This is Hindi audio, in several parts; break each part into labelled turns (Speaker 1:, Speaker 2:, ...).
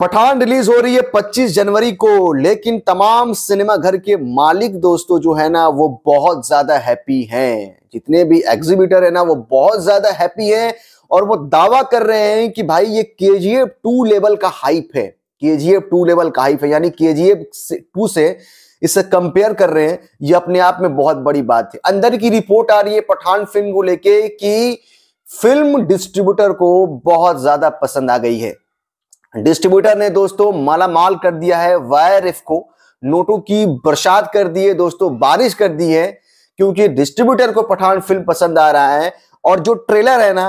Speaker 1: पठान रिलीज हो रही है 25 जनवरी को लेकिन तमाम सिनेमा घर के मालिक दोस्तों जो है ना वो बहुत ज्यादा हैप्पी हैं जितने भी एग्जीबिटर है ना वो बहुत ज्यादा हैप्पी हैं और वो दावा कर रहे हैं कि भाई ये के जी एफ टू लेवल का हाइप है के जी एफ टू लेवल का हाइप है यानी के जी एफ टू से इससे कंपेयर कर रहे हैं ये अपने आप में बहुत बड़ी बात है अंदर की रिपोर्ट आ रही है पठान फिल्म को लेके कि फिल्म डिस्ट्रीब्यूटर को बहुत ज्यादा पसंद आ गई है डिस्ट्रीब्यूटर ने दोस्तों माला माल कर दिया है वायर इफ को नोटों की बरसात कर दी है दोस्तों बारिश कर दी है क्योंकि डिस्ट्रीब्यूटर को पठान फिल्म पसंद आ रहा है और जो ट्रेलर है ना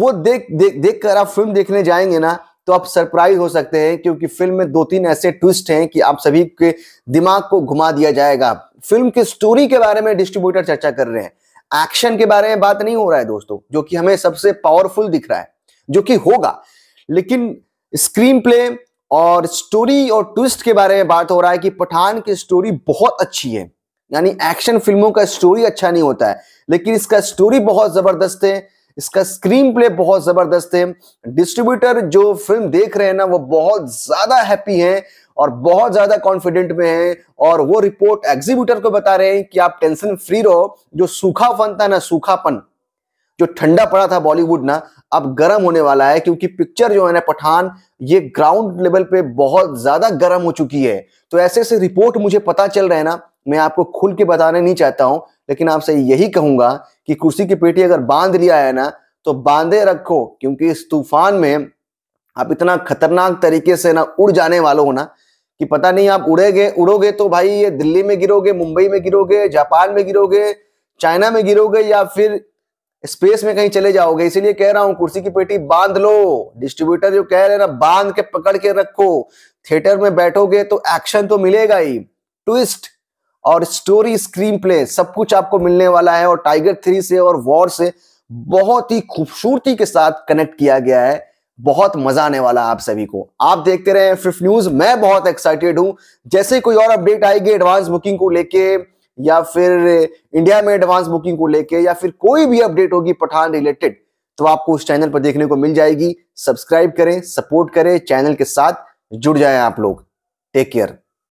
Speaker 1: वो देख देख देख कर आप फिल्म देखने जाएंगे ना तो आप सरप्राइज हो सकते हैं क्योंकि फिल्म में दो तीन ऐसे ट्विस्ट हैं कि आप सभी के दिमाग को घुमा दिया जाएगा फिल्म की स्टोरी के बारे में डिस्ट्रीब्यूटर चर्चा कर रहे हैं एक्शन के बारे में बात नहीं हो रहा है दोस्तों जो कि हमें सबसे पावरफुल दिख रहा है जो कि होगा लेकिन स्क्रीन प्ले और स्टोरी और ट्विस्ट के बारे में बात हो रहा है कि पठान की स्टोरी बहुत अच्छी है यानी एक्शन फिल्मों का स्टोरी अच्छा नहीं होता है लेकिन इसका स्टोरी बहुत जबरदस्त है इसका स्क्रीन प्ले बहुत जबरदस्त है डिस्ट्रीब्यूटर जो फिल्म देख रहे हैं ना वो बहुत ज्यादा हैप्पी हैं और बहुत ज्यादा कॉन्फिडेंट में हैं और वो रिपोर्ट एग्जीब्यूटर को बता रहे हैं कि आप टेंशन फ्री रहो जो फन था ना सूखापन जो ठंडा पड़ा था बॉलीवुड ना अब गर्म होने वाला है क्योंकि पिक्चर जो है ना पठान ये ग्राउंड लेवल पे बहुत ज्यादा गर्म हो चुकी है तो ऐसे ऐसे रिपोर्ट मुझे पता चल रहा है ना मैं आपको खुल के बताने नहीं चाहता हूं लेकिन आपसे यही कहूंगा कि कुर्सी की पेटी अगर बांध लिया है ना तो बांधे रखो क्योंकि इस तूफान में आप इतना खतरनाक तरीके से ना उड़ जाने वाले हो ना कि पता नहीं आप उड़ेगे उड़ोगे तो भाई ये दिल्ली में गिरोगे मुंबई में गिरोगे जापान में गिरोगे चाइना में गिरोगे या फिर स्पेस में कहीं चले जाओगे इसीलिए कह रहा हूं कुर्सी की पेटी बांध लो डिस्ट्रीब्यूटर जो कह रहे ना बांध के पकड़ के रखो थिएटर में बैठोगे तो एक्शन तो मिलेगा ही ट्विस्ट और स्टोरी स्क्रीन प्ले सब कुछ आपको मिलने वाला है और टाइगर थ्री से और वॉर से बहुत ही खूबसूरती के साथ कनेक्ट किया गया है बहुत मजा आने वाला आप सभी को आप देखते रहे फिफ्थ न्यूज मैं बहुत एक्साइटेड हूं जैसे कोई और अपडेट आएगी एडवांस बुकिंग को लेके या फिर इंडिया में एडवांस बुकिंग को लेके या फिर कोई भी अपडेट होगी पठान रिलेटेड तो आपको उस चैनल पर देखने को मिल जाएगी सब्सक्राइब करें सपोर्ट करें चैनल के साथ जुड़ जाएं आप लोग टेक केयर